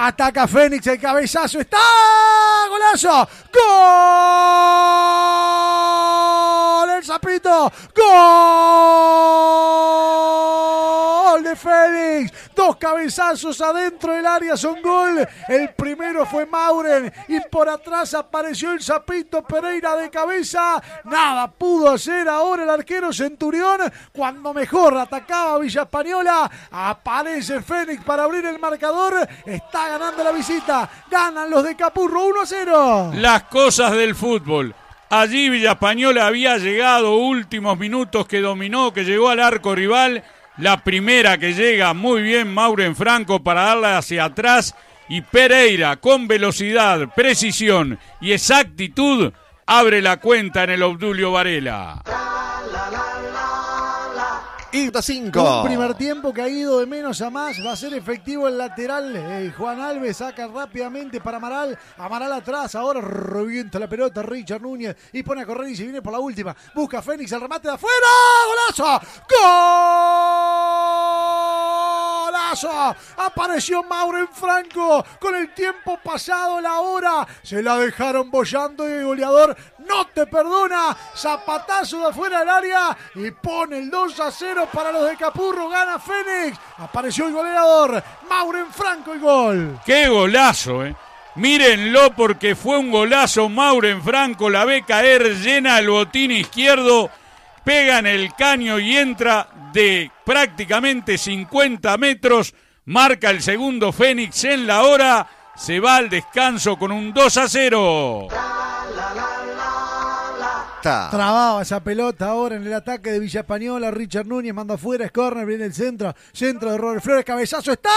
Ataca Fénix, el cabezazo está. ¡Golazo! ¡Gol! ¡El sapito! ¡Gol! Fénix, Dos cabezazos adentro del área son gol. El primero fue Mauren y por atrás apareció el Zapito Pereira de cabeza. Nada pudo hacer ahora el arquero Centurión. Cuando mejor atacaba Villa Española, aparece Fénix para abrir el marcador. Está ganando la visita. Ganan los de Capurro 1 a 0. Las cosas del fútbol. Allí Villa Española había llegado últimos minutos que dominó, que llegó al arco rival la primera que llega muy bien Mauren Franco para darla hacia atrás y Pereira con velocidad, precisión y exactitud abre la cuenta en el Obdulio Varela. Y 5. Un primer tiempo que ha ido de menos a más. Va a ser efectivo el lateral. Eh, Juan Alves saca rápidamente para Amaral. Amaral atrás. Ahora revienta la pelota Richard Núñez. Y pone a correr y se viene por la última. Busca a Fénix. El remate de afuera. ¡Golazo! ¡Gol! Apareció Mauro Franco con el tiempo pasado, la hora. Se la dejaron bollando y el goleador no te perdona. Zapatazo de afuera del área y pone el 2 a 0 para los de Capurro. Gana Fénix. Apareció el goleador. Mauren Franco el gol. Qué golazo, eh. Mírenlo porque fue un golazo. Mauren Franco, la ve caer llena el botín izquierdo pega en el caño y entra de prácticamente 50 metros, marca el segundo Fénix en la hora, se va al descanso con un 2 a 0. Trababa esa pelota ahora en el ataque de Villa Española. Richard Núñez manda afuera, es corner, viene el centro. Centro de Robert Flores, cabezazo, está.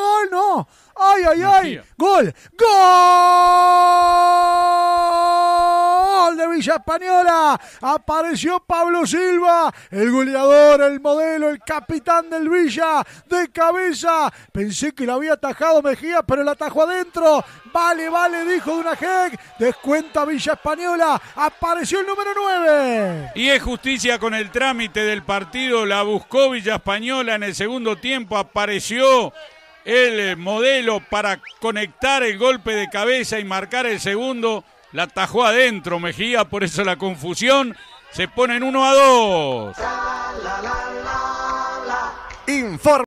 ¡Gol, no! ¡Ay, ay, ay! ¡Gol! ¡Gol! Villa Española. Apareció Pablo Silva, el goleador, el modelo, el capitán del Villa, de cabeza. Pensé que lo había atajado Mejía, pero la atajó adentro. Vale, vale, dijo de una Descuenta Villa Española. Apareció el número 9. Y es justicia con el trámite del partido. La buscó Villa Española en el segundo tiempo. Apareció el modelo para conectar el golpe de cabeza y marcar el segundo. La tajó adentro Mejía, por eso la confusión. Se ponen uno a 2. Informe.